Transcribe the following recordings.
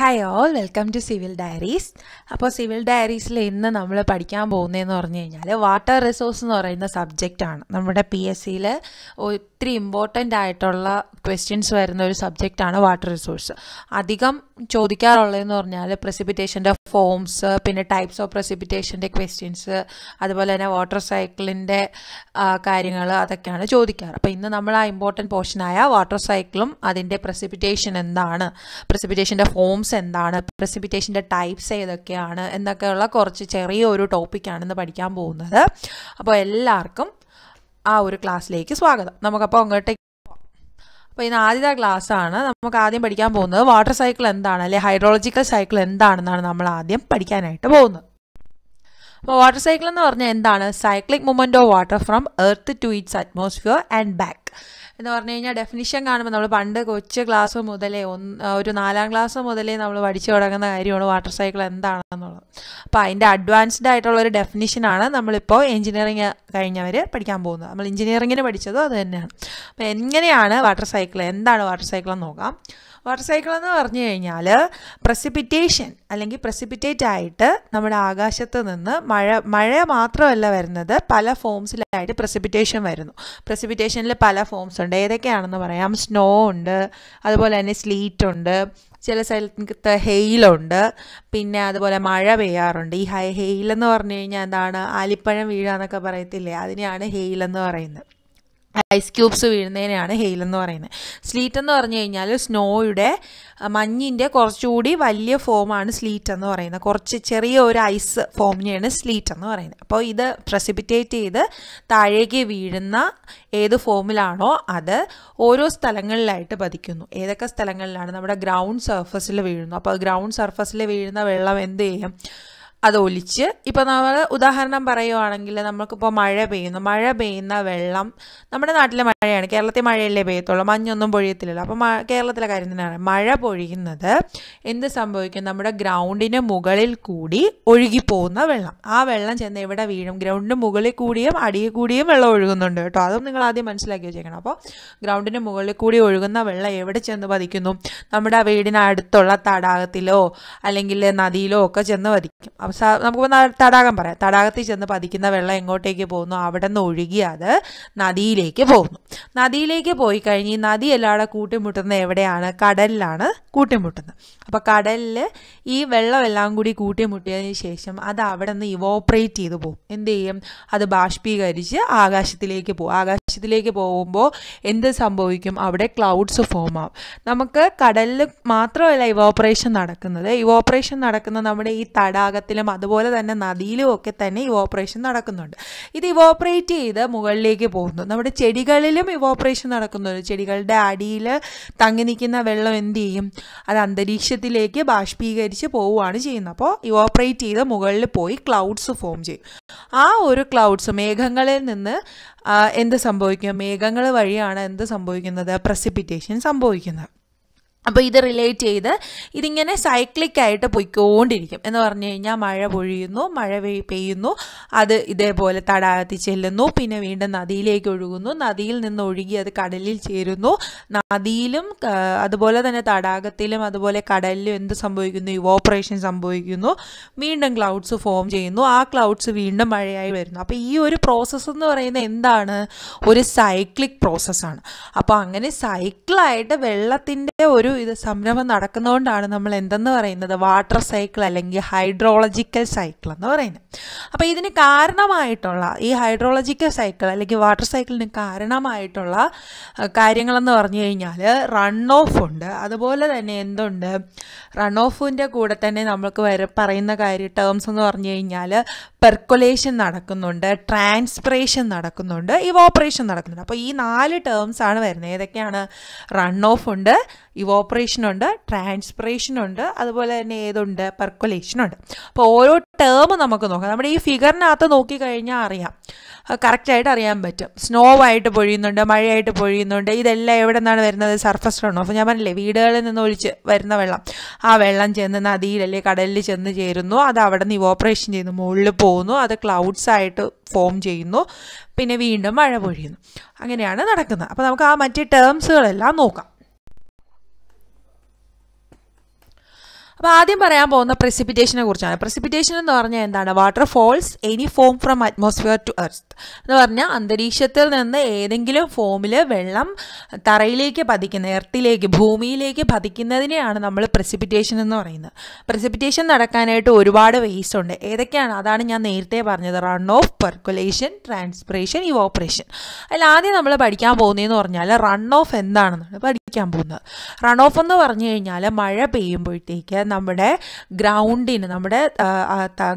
hi all welcome to civil diaries അപ്പോൾ civil ഡയറീസിൽ ഇന്ന് നമ്മൾ പഠിക്കാൻ പോകുന്നതെന്ന് പറഞ്ഞു കഴിഞ്ഞാൽ വാട്ടർ റിസോഴ്സ് എന്ന് പറയുന്ന സബ്ജക്റ്റാണ് നമ്മുടെ പി എസ് സിയിൽ ഒത്തിരി ഇമ്പോർട്ടൻ്റ് ആയിട്ടുള്ള ക്വസ്റ്റ്യൻസ് വരുന്ന ഒരു സബ്ജക്റ്റാണ് വാട്ടർ റിസോഴ്സ് അധികം ചോദിക്കാറുള്ളതെന്ന് പറഞ്ഞാൽ പ്രസിപ്പിറ്റേഷൻ്റെ ഫോംസ് പിന്നെ ടൈപ്സ് ഓഫ് പ്രസിപ്പിറ്റേഷൻ്റെ ക്വസ്റ്റ്യൻസ് അതുപോലെ തന്നെ വാട്ടർ സൈക്കിളിൻ്റെ കാര്യങ്ങൾ അതൊക്കെയാണ് ചോദിക്കാറ് അപ്പോൾ ഇന്ന് നമ്മൾ ആ ഇമ്പോർട്ടൻറ്റ് പോർഷനായ വാട്ടർ സൈക്കിളും അതിൻ്റെ പ്രസിപ്പിറ്റേഷൻ എന്താണ് പ്രസിപ്പിറ്റേഷൻ്റെ ഫോംസ് ഫോംസ് എന്താണ് പ്രസിപ്പിറ്റേഷൻ്റെ ടൈപ്സ് ഏതൊക്കെയാണ് എന്നൊക്കെയുള്ള കുറച്ച് ചെറിയൊരു ടോപ്പിക്കാണെന്ന് പഠിക്കാൻ പോകുന്നത് അപ്പോൾ എല്ലാവർക്കും ആ ഒരു ക്ലാസ്സിലേക്ക് സ്വാഗതം നമുക്കപ്പോൾ അങ്ങോട്ടേക്ക് അപ്പോൾ ഇന്ന് ആദ്യത്തെ ക്ലാസ്സാണ് നമുക്ക് ആദ്യം പഠിക്കാൻ പോകുന്നത് വാട്ടർ സൈക്കിൾ എന്താണ് അല്ലെ ഹൈഡ്രോളജിക്കൽ സൈക്കിൾ എന്താണെന്നാണ് നമ്മൾ ആദ്യം പഠിക്കാനായിട്ട് പോകുന്നത് അപ്പോൾ വാട്ടർ സൈക്കിൾ എന്ന് പറഞ്ഞാൽ എന്താണ് cyclic movement of water from earth to its atmosphere and back എന്ന് പറഞ്ഞു കഴിഞ്ഞാൽ ഡെഫിനിഷൻ കാണുമ്പോൾ നമ്മൾ പണ്ട് കൊച്ച ക്ലാസ് മുതലേ ഒന്ന് ഒരു നാലാം ക്ലാസ് മുതലേ നമ്മൾ പഠിച്ചു തുടങ്ങുന്ന കാര്യമാണ് വാട്ടർ സൈക്കിൾ എന്താണെന്നുള്ളത് അപ്പോൾ അതിൻ്റെ അഡ്വാൻസ്ഡ് ആയിട്ടുള്ള ഒരു ഡെഫിനിഷനാണ് നമ്മളിപ്പോൾ എഞ്ചിനീയറിങ് കഴിഞ്ഞവർ പഠിക്കാൻ പോകുന്നത് നമ്മൾ എഞ്ചിനീയറിങ്ങിന് പഠിച്ചതും അത് തന്നെയാണ് അപ്പോൾ എങ്ങനെയാണ് വാട്ടർ സൈക്കിൾ എന്താണ് വാട്ടർ സൈക്കിൾ എന്ന് നോക്കാം വാട്ടർ സൈക്കിൾ എന്ന് പറഞ്ഞു കഴിഞ്ഞാൽ പ്രസിപ്പിറ്റേഷൻ അല്ലെങ്കിൽ പ്രസിപ്പിറ്റേറ്റ് ആയിട്ട് നമ്മുടെ ആകാശത്ത് നിന്ന് മഴ മഴ മാത്രമല്ല വരുന്നത് പല ഫോംസിലായിട്ട് പ്രസിപ്പിറ്റേഷൻ വരുന്നു പ്രസിപ്പിറ്റേഷനിൽ പല ഫോംസ് ഉണ്ട് ഏതൊക്കെയാണെന്ന് പറയാം സ്നോ ഉണ്ട് അതുപോലെ തന്നെ സ്ലീറ്റ് ഉണ്ട് ചില സ്ഥലത്ത് ഹെയിലുണ്ട് പിന്നെ അതുപോലെ മഴ പെയ്യാറുണ്ട് ഈ ഹെയിൽ എന്ന് പറഞ്ഞു കഴിഞ്ഞാൽ എന്താണ് ആലിപ്പഴം വീഴുക എന്നൊക്കെ പറയത്തില്ലേ അതിനെയാണ് ഹെയിൽ എന്ന് പറയുന്നത് ഐസ് ക്യൂബ്സ് വീഴുന്നതിനെയാണ് ഹെയിൽ എന്ന് പറയുന്നത് സ്ലീറ്റ് എന്ന് പറഞ്ഞു കഴിഞ്ഞാൽ സ്നോയുടെ മഞ്ഞിൻ്റെ കുറച്ചുകൂടി വലിയ ഫോമാണ് സ്ലീറ്റ് എന്ന് പറയുന്നത് കുറച്ച് ചെറിയ ഒരു ഐസ് ഫോമിനെയാണ് സ്ലീറ്റ് എന്ന് പറയുന്നത് അപ്പോൾ ഇത് പ്രസിപിറ്റേറ്റ് ചെയ്ത് താഴേക്ക് വീഴുന്ന ഏത് ഫോമിലാണോ അത് ഓരോ സ്ഥലങ്ങളിലായിട്ട് പതിക്കുന്നു ഏതൊക്കെ സ്ഥലങ്ങളിലാണ് നമ്മുടെ ഗ്രൗണ്ട് സർഫസിൽ വീഴുന്നു അപ്പോൾ ഗ്രൗണ്ട് സർഫസിൽ വീഴുന്ന വെള്ളം എന്ത് ചെയ്യും അത് ഒലിച്ച് ഇപ്പോൾ നമ്മൾ ഉദാഹരണം പറയുവാണെങ്കിൽ നമുക്കിപ്പോൾ മഴ പെയ്യുന്നു മഴ പെയ്യുന്ന വെള്ളം നമ്മുടെ നാട്ടിലെ മഴയാണ് കേരളത്തിൽ മഴയല്ലേ പെയ്യത്തുള്ളൂ മഞ്ഞൊന്നും പൊഴിയത്തില്ലല്ലോ അപ്പോൾ കേരളത്തിലെ കാര്യം തന്നെയാണ് മഴ പൊഴിയുന്നത് എന്ത് സംഭവിക്കും നമ്മുടെ ഗ്രൗണ്ടിന് മുകളിൽ കൂടി ഒഴുകിപ്പോകുന്ന വെള്ളം ആ വെള്ളം ചെന്ന് എവിടെ വീഴും ഗ്രൗണ്ടിന് മുകളിൽ കൂടിയും അടിയിൽ കൂടിയും വെള്ളം ഒഴുകുന്നുണ്ട് കേട്ടോ അതും നിങ്ങൾ ആദ്യം മനസ്സിലാക്കി വെച്ചേക്കണം അപ്പോൾ ഗ്രൗണ്ടിന് മുകളിൽ കൂടി ഒഴുകുന്ന വെള്ളം എവിടെ ചെന്ന് പതിക്കുന്നു നമ്മുടെ വീടിനടുത്തുള്ള തടാകത്തിലോ അല്ലെങ്കിൽ നദിയിലോ ഒക്കെ ചെന്ന് പതിക്കും നമുക്ക് തടാകം പറയാം തടാകത്തിൽ ചെന്ന് പതിക്കുന്ന വെള്ളം എങ്ങോട്ടേക്ക് പോകുന്നു അവിടെ നിന്ന് ഒഴുകി അത് നദിയിലേക്ക് പോകുന്നു നദിയിലേക്ക് പോയി കഴിഞ്ഞ് ഈ നദി എല്ലാവിടെ കൂട്ടിമുട്ടുന്നത് എവിടെയാണ് കടലിലാണ് കൂട്ടിമുട്ടുന്നത് അപ്പോൾ കടലിൽ ഈ വെള്ളമെല്ലാം കൂടി കൂട്ടിമുട്ടിയതിന് ശേഷം അത് അവിടെ നിന്ന് ഇവോപ്പറേറ്റ് ചെയ്ത് പോകും എന്ത് ചെയ്യും അത് ബാഷ്പീകരിച്ച് ആകാശത്തിലേക്ക് പോകും ആകാശത്തിലേക്ക് പോകുമ്പോൾ എന്ത് സംഭവിക്കും അവിടെ ക്ലൗഡ്സ് ഫോം ആവും നമുക്ക് കടലിൽ മാത്രമല്ല ഇവോപ്പറേഷൻ നടക്കുന്നത് ഇവോപ്പറേഷൻ നടക്കുന്ന നമ്മുടെ ഈ തടാകത്തിൽ ഡാമിലും അതുപോലെ തന്നെ നദിയിലും ഒക്കെ തന്നെ ഈ ഓപ്പറേഷൻ നടക്കുന്നുണ്ട് ഇത് ഇവോപ്പറേറ്റ് ചെയ്ത് മുകളിലേക്ക് പോകുന്നു നമ്മുടെ ചെടികളിലും ഓപ്പറേഷൻ നടക്കുന്നുണ്ട് ചെടികളുടെ അടിയിൽ തങ്ങി നിൽക്കുന്ന വെള്ളം എന്ത് ചെയ്യും അത് അന്തരീക്ഷത്തിലേക്ക് ബാഷ്പീകരിച്ച് പോവുകയാണ് ചെയ്യുന്നത് അപ്പോൾ ഓപ്പറേറ്റ് ചെയ്ത് മുകളിൽ പോയി ക്ലൗഡ്സ് ഫോം ചെയ്യും ആ ഒരു ക്ലൗഡ്സ് മേഘങ്ങളിൽ നിന്ന് എന്ത് സംഭവിക്കും മേഘങ്ങൾ വഴിയാണ് എന്ത് സംഭവിക്കുന്നത് പ്രസിപ്പിറ്റേഷൻ സംഭവിക്കുന്നത് അപ്പോൾ ഇത് റിലേറ്റ് ചെയ്ത് ഇതിങ്ങനെ സൈക്ലിക്കായിട്ട് പൊയ്ക്കൊണ്ടിരിക്കും എന്ന് പറഞ്ഞു കഴിഞ്ഞാൽ മഴ പൊഴിയുന്നു മഴ പെയ്യുന്നു അത് ഇതേപോലെ തടാകത്തിൽ ചെല്ലുന്നു പിന്നെ വീണ്ടും നദിയിലേക്ക് ഒഴുകുന്നു നദിയിൽ നിന്ന് ഒഴുകി അത് കടലിൽ ചേരുന്നു നദിയിലും അതുപോലെ തന്നെ തടാകത്തിലും അതുപോലെ കടലിലും എന്ത് സംഭവിക്കുന്നു ഇവോപ്പറേഷൻ സംഭവിക്കുന്നു വീണ്ടും ക്ലൗഡ്സ് ഫോം ചെയ്യുന്നു ആ ക്ലൗഡ്സ് വീണ്ടും മഴയായി വരുന്നു അപ്പോൾ ഈ ഒരു പ്രോസസ്സ് എന്ന് പറയുന്നത് എന്താണ് ഒരു സൈക്ലിക് പ്രോസസ്സാണ് അപ്പോൾ അങ്ങനെ സൈക്കിളായിട്ട് വെള്ളത്തിൻ്റെ ഒരു ഒരു ഇത് സംരംഭം നടക്കുന്നതുകൊണ്ടാണ് നമ്മൾ എന്തെന്ന് പറയുന്നത് വാട്ടർ സൈക്കിൾ അല്ലെങ്കിൽ ഹൈഡ്രോളജിക്കൽ സൈക്കിൾ എന്ന് പറയുന്നത് അപ്പോൾ ഇതിന് കാരണമായിട്ടുള്ള ഈ ഹൈഡ്രോളജിക്കൽ സൈക്കിൾ അല്ലെങ്കിൽ വാട്ടർ സൈക്കിളിന് കാരണമായിട്ടുള്ള കാര്യങ്ങളെന്ന് പറഞ്ഞു കഴിഞ്ഞാൽ റൺ ഓഫ് ഉണ്ട് അതുപോലെ തന്നെ എന്തുണ്ട് റൺ ഓഫിൻ്റെ കൂടെ തന്നെ നമുക്ക് വരെ പറയുന്ന കാര്യം ടേംസ് എന്ന് പറഞ്ഞു കഴിഞ്ഞാൽ പെർക്കുലേഷൻ നടക്കുന്നുണ്ട് ട്രാൻസ്പിറേഷൻ നടക്കുന്നുണ്ട് ഓപ്പറേഷൻ നടക്കുന്നുണ്ട് അപ്പോൾ ഈ നാല് ടേംസ് ആണ് വരുന്നത് ഏതൊക്കെയാണ് റൺ ഓഫ് ഉണ്ട് ഇവ ഉണ്ട് ട്രാൻസ്പിറേഷൻ ഉണ്ട് അതുപോലെ തന്നെ ഏതുണ്ട് ഉണ്ട് അപ്പോൾ ഓരോ ടേം നമുക്ക് നോക്കാം നമ്മുടെ ഈ ഫിഗറിനകത്ത് നോക്കിക്കഴിഞ്ഞാൽ അറിയാം കറക്റ്റായിട്ട് അറിയാൻ പറ്റും സ്നോ ആയിട്ട് പൊഴിയുന്നുണ്ട് മഴയായിട്ട് പൊഴിയുന്നുണ്ട് ഇതെല്ലാം എവിടെ നിന്നാണ് വരുന്നത് സർഫസ് ടൗൺ അപ്പോൾ ഞാൻ പറഞ്ഞില്ലേ വീടുകളിൽ നിന്ന് ഒഴിച്ച് വരുന്ന വെള്ളം ആ വെള്ളം ചെന്ന് അല്ലെങ്കിൽ കടലിൽ ചെന്ന് ചേരുന്നു അത് അവിടെ നിന്ന് ഇവോപ്പറേഷൻ ചെയ്യുന്നു മുകളിൽ പോകുന്നു അത് ക്ലൗഡ്സ് ആയിട്ട് ഫോം ചെയ്യുന്നു പിന്നെ വീണ്ടും മഴ പൊഴിയുന്നു അങ്ങനെയാണ് നടക്കുന്നത് അപ്പോൾ നമുക്ക് ആ മറ്റ് ടേംസുകളെല്ലാം നോക്കാം അപ്പോൾ ആദ്യം പറയാൻ പോകുന്ന പ്രസിപ്പിറ്റേഷനെ കുറിച്ചാണ് പ്രസിപ്പിറ്റേഷൻ എന്ന് പറഞ്ഞാൽ എന്താണ് water falls any form from atmosphere to earth എന്ന് പറഞ്ഞാൽ അന്തരീക്ഷത്തിൽ നിന്ന് ഏതെങ്കിലും ഫോമിൽ വെള്ളം തറയിലേക്ക് പതിക്കുന്ന എർത്തിലേക്ക് ഭൂമിയിലേക്ക് പതിക്കുന്നതിനെയാണ് നമ്മൾ പ്രസിപ്പിറ്റേഷൻ എന്ന് പറയുന്നത് പ്രസിപ്പിറ്റേഷൻ നടക്കാനായിട്ട് ഒരുപാട് വേസ്റ്റ് ഉണ്ട് ഏതൊക്കെയാണ് അതാണ് ഞാൻ നേരത്തെ പറഞ്ഞത് run off percolation transpiration evaporation അതിൽ ആദ്യം നമ്മൾ പഠിക്കാൻ പോകുന്നതെന്ന് പറഞ്ഞാൽ റൺ ഓഫ് എന്താണെന്നാണ് പഠിക്കാൻ പോകുന്നത് റൺ ഓഫ് എന്ന് പറഞ്ഞു കഴിഞ്ഞാൽ മഴ പെയ്യുമ്പോഴത്തേക്ക് നമ്മുടെ ഗ്രൗണ്ടിന് നമ്മുടെ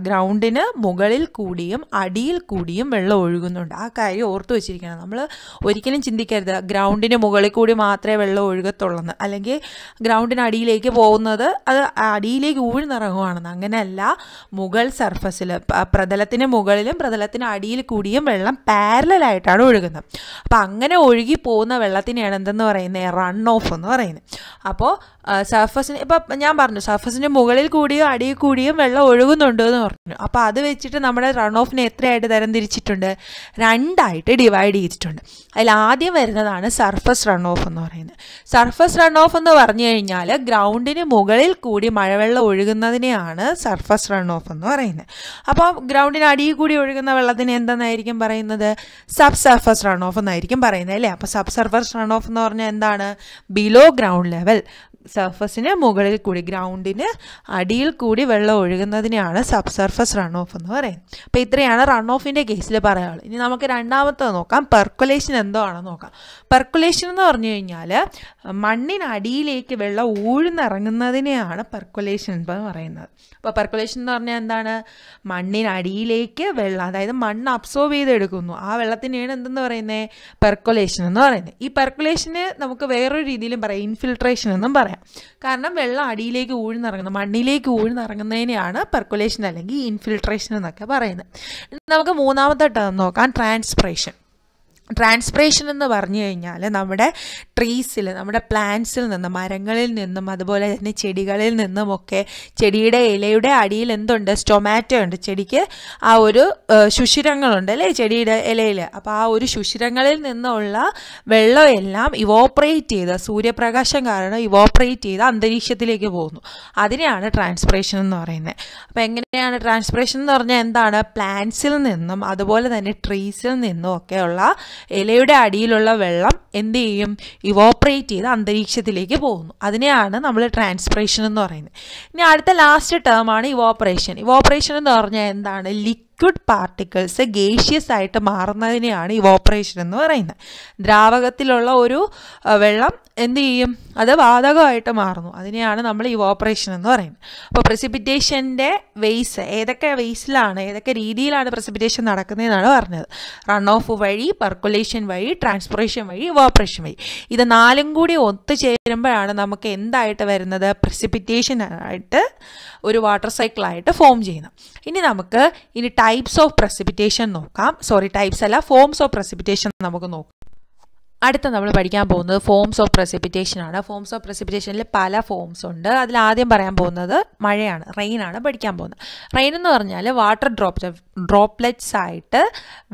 ഗ്രൗണ്ടിന് മുകളിൽ കൂടിയും അടിയിൽ കൂടിയും വെള്ളം ഒഴുകുന്നുണ്ട് ആ കാര്യം ഓർത്തു വെച്ചിരിക്കണം നമ്മൾ ഒരിക്കലും ചിന്തിക്കരുത് ഗ്രൗണ്ടിൻ്റെ മുകളിൽ കൂടി മാത്രമേ വെള്ളം ഒഴുകത്തുള്ളെന്ന് അല്ലെങ്കിൽ ഗ്രൗണ്ടിന് അടിയിലേക്ക് പോകുന്നത് അത് അടിയിലേക്ക് ഊഴ്ന്നിറങ്ങുവാണെന്ന് അങ്ങനെയല്ല മുകൾ സർഫസിൽ പ്രതലത്തിൻ്റെ മുകളിലും പ്രതലത്തിന് അടിയിൽ കൂടിയും വെള്ളം പാരലായിട്ടാണ് ഒഴുകുന്നത് അപ്പോൾ അങ്ങനെ ഒഴുകി പോകുന്ന വെള്ളത്തിനെയാണ് എന്തെന്ന് പറയുന്നത് റൺ ഓഫ് എന്ന് പറയുന്നത് അപ്പോൾ സർഫസിന് ഇപ്പം ഞാൻ പറഞ്ഞു സർഫസിൻ്റെ മുകളിൽ കൂടിയും അടിയിൽ കൂടിയും വെള്ളം ഒഴുകുന്നുണ്ട് എന്ന് പറഞ്ഞു അപ്പോൾ അത് വെച്ചിട്ട് നമ്മുടെ റൺ ഓഫിനെ എത്രയായിട്ട് തരം തിരിച്ചിട്ടുണ്ട് രണ്ടായിട്ട് ഡിവൈഡ് ചെയ്തിട്ടുണ്ട് അതിൽ ആദ്യം വരുന്നതാണ് സർഫസ് റൺ ഓഫ് എന്ന് പറയുന്നത് സർഫസ് റൺ ഓഫ് എന്ന് പറഞ്ഞു കഴിഞ്ഞാൽ ഗ്രൗണ്ടിന് മുകളിൽ കൂടി മഴവെള്ളം ഒഴുകുന്നതിനെയാണ് സർഫസ് റൺ ഓഫ് എന്ന് പറയുന്നത് അപ്പോൾ ഗ്രൗണ്ടിന് അടിയിൽ കൂടി ഒഴുകുന്ന വെള്ളത്തിന് എന്തെന്നായിരിക്കും പറയുന്നത് സബ് സർഫസ് റൺ ഓഫ് എന്നായിരിക്കും പറയുന്നത് അല്ലേ അപ്പോൾ സബ് സർഫസ് റൺ ഓഫ് എന്ന് പറഞ്ഞാൽ എന്താണ് ബിലോ ഗ്രൗണ്ട് ലെവൽ സർഫസിന് മുകളിൽ കൂടി ഗ്രൗണ്ടിന് അടിയിൽ കൂടി വെള്ളം ഒഴുകുന്നതിനെയാണ് സബ് സർഫസ് റൺ ഓഫ് എന്ന് പറയുന്നത് അപ്പോൾ ഇത്രയാണ് റൺ ഓഫിൻ്റെ കേസിൽ പറയാനുള്ളത് ഇനി നമുക്ക് രണ്ടാമത്തെ നോക്കാം പെർക്കുലേഷൻ എന്തോ ആണെന്ന് നോക്കാം പെർക്കുലേഷൻ എന്ന് പറഞ്ഞു കഴിഞ്ഞാൽ മണ്ണിനടിയിലേക്ക് വെള്ളം ഊഴ്ന്നിറങ്ങുന്നതിനെയാണ് പെർക്കുലേഷൻ എന്ന് പറയുന്നത് അപ്പോൾ പെർക്കുലേഷൻ എന്ന് പറഞ്ഞാൽ എന്താണ് മണ്ണിനടിയിലേക്ക് വെള്ളം അതായത് മണ്ണ് അബ്സോർബ് ചെയ്തെടുക്കുന്നു ആ വെള്ളത്തിനെയാണ് എന്തെന്ന് പറയുന്നത് പെർക്കുലേഷൻ എന്ന് പറയുന്നത് ഈ പെർക്കുലേഷന് നമുക്ക് വേറൊരു രീതിയിലും പറയാം ഇൻഫിൽട്രേഷൻ എന്നും പറയാം പറയാം കാരണം വെള്ളം അടിയിലേക്ക് ഊഴ്ന്നിറങ്ങുന്നത് മണ്ണിലേക്ക് ഊഴ്ന്നിറങ്ങുന്നതിനെയാണ് പെർക്കുലേഷൻ അല്ലെങ്കിൽ ഇൻഫിൽട്രേഷൻ എന്നൊക്കെ പറയുന്നത് നമുക്ക് മൂന്നാമത്തെ ടേം നോക്കാം ട്രാൻസ്പിറേഷൻ ട്രാൻസ്പിറേഷൻ എന്ന് പറഞ്ഞു കഴിഞ്ഞാൽ നമ്മുടെ ട്രീസിൽ നമ്മുടെ പ്ലാന്റ്സിൽ നിന്നും മരങ്ങളിൽ നിന്നും അതുപോലെ തന്നെ ചെടികളിൽ നിന്നുമൊക്കെ ചെടിയുടെ ഇലയുടെ അടിയിൽ എന്തുണ്ട് സ്റ്റൊമാറ്റോ ഉണ്ട് ചെടിക്ക് ആ ഒരു ശുഷിരങ്ങളുണ്ട് അല്ലേ ചെടിയുടെ ഇലയിൽ അപ്പോൾ ആ ഒരു ശുഷിരങ്ങളിൽ നിന്നുള്ള വെള്ളമെല്ലാം ഇവോപ്പറേറ്റ് ചെയ്ത് സൂര്യപ്രകാശം കാരണം ഇവോപ്പറേറ്റ് ചെയ്ത് അന്തരീക്ഷത്തിലേക്ക് പോകുന്നു അതിനെയാണ് ട്രാൻസ്പിറേഷൻ എന്ന് പറയുന്നത് അപ്പോൾ എങ്ങനെയാണ് ട്രാൻസ്പിറേഷൻ എന്ന് പറഞ്ഞാൽ എന്താണ് പ്ലാന്റ്സിൽ നിന്നും അതുപോലെ തന്നെ ട്രീസിൽ നിന്നും ഒക്കെയുള്ള ഇലയുടെ അടിയിലുള്ള വെള്ളം എന്ത് ചെയ്യും ഇവോപ്പറേറ്റ് ചെയ്ത് അന്തരീക്ഷത്തിലേക്ക് പോകുന്നു അതിനെയാണ് നമ്മൾ ട്രാൻസ്പിറേഷൻ എന്ന് പറയുന്നത് ഇനി അടുത്ത ലാസ്റ്റ് ടേമാണ് ഇവോപ്പറേഷൻ ഇവോപ്പറേഷൻ എന്ന് പറഞ്ഞാൽ എന്താണ് ലിക്വിഡ് ലിക്വിഡ് പാർട്ടിക്കിൾസ് ഗേഷ്യസ് ആയിട്ട് മാറുന്നതിനെയാണ് ഓപ്പറേഷൻ എന്ന് പറയുന്നത് ദ്രാവകത്തിലുള്ള ഒരു വെള്ളം എന്ത് ചെയ്യും അത് വാതകമായിട്ട് മാറുന്നു അതിനെയാണ് നമ്മൾ ഓപ്പറേഷൻ എന്ന് പറയുന്നത് അപ്പോൾ പ്രസിപ്പിറ്റേഷൻ്റെ വെയ്സ് ഏതൊക്കെ വെയ്സിലാണ് ഏതൊക്കെ രീതിയിലാണ് പ്രസിപ്പിറ്റേഷൻ നടക്കുന്നതെന്നാണ് പറഞ്ഞത് റൺ ഓഫ് വഴി പെർക്കുലേഷൻ വഴി ട്രാൻസ്പിറേഷൻ വഴി ഓപ്പറേഷൻ വഴി ഇത് നാലും കൂടി ഒത്തുചേരുമ്പോഴാണ് നമുക്ക് എന്തായിട്ട് വരുന്നത് പ്രസിപ്പിറ്റേഷൻ ആയിട്ട് ഒരു വാട്ടർ സൈക്കിളായിട്ട് ഫോം ചെയ്യുന്നത് ഇനി നമുക്ക് ഇനി ടൈപ്സ് ഓഫ് പ്രസിപിറ്റേഷൻ നോക്കാം സോറി ടൈപ്സ് അല്ല ഫോംസ് ഓഫ് പ്രസിപിറ്റേഷൻ നമുക്ക് നോക്കാം അടുത്ത നമ്മൾ പഠിക്കാൻ പോകുന്നത് ഫോംസ് ഓഫ് പ്രസിപ്പിറ്റേഷൻ ആണ് ഫോംസ് ഓഫ് പ്രസിപ്പിറ്റേഷനിൽ പല ഫോംസ് ഉണ്ട് അതിൽ ആദ്യം പറയാൻ പോകുന്നത് മഴയാണ് റെയിനാണ് പഠിക്കാൻ പോകുന്നത് റെയിൻ എന്ന് പറഞ്ഞാൽ വാട്ടർ ഡ്രോപ്പ് ഡ്രോപ്ലെറ്റ്സ് ആയിട്ട്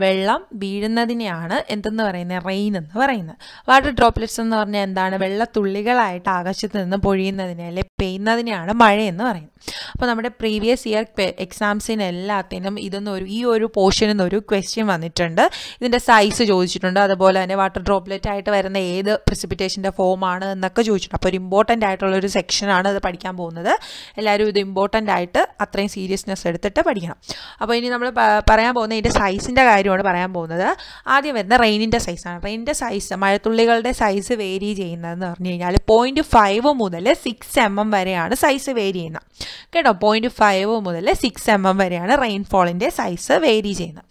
വെള്ളം വീഴുന്നതിനെയാണ് എന്തെന്ന് പറയുന്നത് റെയിൻ എന്ന് പറയുന്നത് വാട്ടർ ഡ്രോപ്ലെറ്റ്സ് എന്ന് പറഞ്ഞാൽ എന്താണ് വെള്ളത്തുള്ളികളായിട്ട് ആകാശത്ത് നിന്ന് പൊഴിയുന്നതിനെ അല്ലെ പെയ്യുന്നതിനെയാണ് മഴയെന്ന് പറയുന്നത് അപ്പോൾ നമ്മുടെ പ്രീവിയസ് ഇയർ എക്സാംസിന് എല്ലാത്തിനും ഇതൊന്നും ഒരു ഈ ഒരു പോർഷനിൽ നിന്ന് ഒരു ക്വസ്റ്റ്യൻ വന്നിട്ടുണ്ട് ഇതിൻ്റെ സൈസ് ചോദിച്ചിട്ടുണ്ട് അതുപോലെ തന്നെ വാട്ടർ ഡ്രോപ്ലെറ്റ് ഡിസ്ക്രിമിനേറ്റ് ആയിട്ട് വരുന്ന ഏത് പ്രിസിപ്പിറ്റേഷൻ്റെ ഫോമാണ് എന്നൊക്കെ ചോദിച്ചിട്ടുണ്ട് അപ്പോൾ ഒരു ഇമ്പോർട്ടൻ്റ് ആയിട്ടുള്ള ഒരു സെക്ഷനാണ് അത് പഠിക്കാൻ പോകുന്നത് എല്ലാവരും ഇത് ഇമ്പോർട്ടൻ്റ് ആയിട്ട് അത്രയും സീരിയസ്നെസ് എടുത്തിട്ട് പഠിക്കണം അപ്പോൾ ഇനി നമ്മൾ പറയാൻ പോകുന്നത് ഇതിൻ്റെ സൈസിൻ്റെ കാര്യമാണ് പറയാൻ പോകുന്നത് ആദ്യം വരുന്ന റെയിനിൻ്റെ സൈസാണ് റെയിനിൻ്റെ സൈസ് മഴത്തുള്ളികളുടെ സൈസ് വേരി ചെയ്യുന്നതെന്ന് പറഞ്ഞു കഴിഞ്ഞാൽ പോയിൻറ്റ് ഫൈവ് മുതൽ സിക്സ് എം എം വരെയാണ് സൈസ് വേരി ചെയ്യുന്നത് കേട്ടോ പോയിൻറ്റ് ഫൈവ് മുതൽ സിക്സ് എം എം വരെയാണ് റെയിൻഫോളിൻ്റെ സൈസ് വേരി ചെയ്യുന്നത്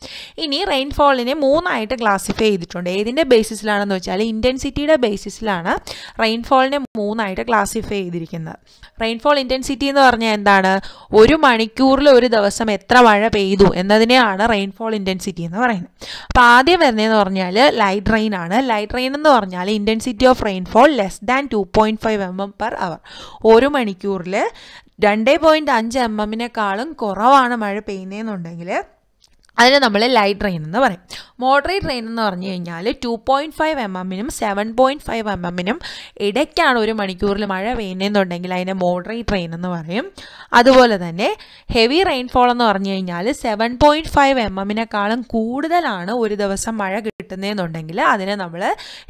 ഇനി റെയിൻഫോളിനെ മൂന്നായിട്ട് ക്ലാസിഫൈ ചെയ്തിട്ടുണ്ട് ഏതിൻ്റെ ബേസിസിലാണെന്ന് വെച്ചാൽ ഇൻറ്റൻസിറ്റിയുടെ ബേസിസിലാണ് റെയിൻഫോളിനെ മൂന്നായിട്ട് ക്ലാസിഫൈ ചെയ്തിരിക്കുന്നത് റെയിൻഫോൾ ഇൻറ്റൻസിറ്റി എന്ന് പറഞ്ഞാൽ എന്താണ് ഒരു മണിക്കൂറിൽ ഒരു ദിവസം എത്ര മഴ പെയ്തു എന്നതിനെയാണ് റെയിൻഫോൾ ഇൻറ്റൻസിറ്റി എന്ന് പറയുന്നത് അപ്പോൾ ആദ്യം വരുന്നതെന്ന് പറഞ്ഞാൽ ലൈറ്റ് റെയിൻ ആണ് ലൈറ്റ് റെയിൻ എന്ന് പറഞ്ഞാൽ intensity of rainfall less than two point five M M per hour ഒരു മണിക്കൂറിൽ രണ്ട് പോയിൻറ്റ് അഞ്ച് എം എമ്മിനേക്കാളും കുറവാണ് മഴ പെയ്യുന്നതെന്നുണ്ടെങ്കിൽ അതിനെ നമ്മൾ ലൈറ്റ് ട്രെയിൻ എന്ന് പറയും മോഡറേറ്റ് ട്രെയിൻ എന്ന് പറഞ്ഞു കഴിഞ്ഞാൽ ടു പോയിൻറ്റ് ഫൈവ് എം എമ്മിനും സെവൻ പോയിൻറ്റ് ഫൈവ് എം എമ്മിനും ഇടയ്ക്കാണ് ഒരു മണിക്കൂറിൽ മഴ പെയ്യുന്നതെന്നുണ്ടെങ്കിൽ അതിനെ മോഡറേറ്റ് ട്രെയിൻ എന്ന് പറയും അതുപോലെ തന്നെ ഹെവി റെയിൻഫോൾ എന്ന് പറഞ്ഞു കഴിഞ്ഞാൽ സെവൻ പോയിൻറ്റ് ഫൈവ് എം എമ്മിനേക്കാളും കൂടുതലാണ് ഒരു ദിവസം മഴ കിട്ടുന്നതെന്നുണ്ടെങ്കിൽ അതിനെ നമ്മൾ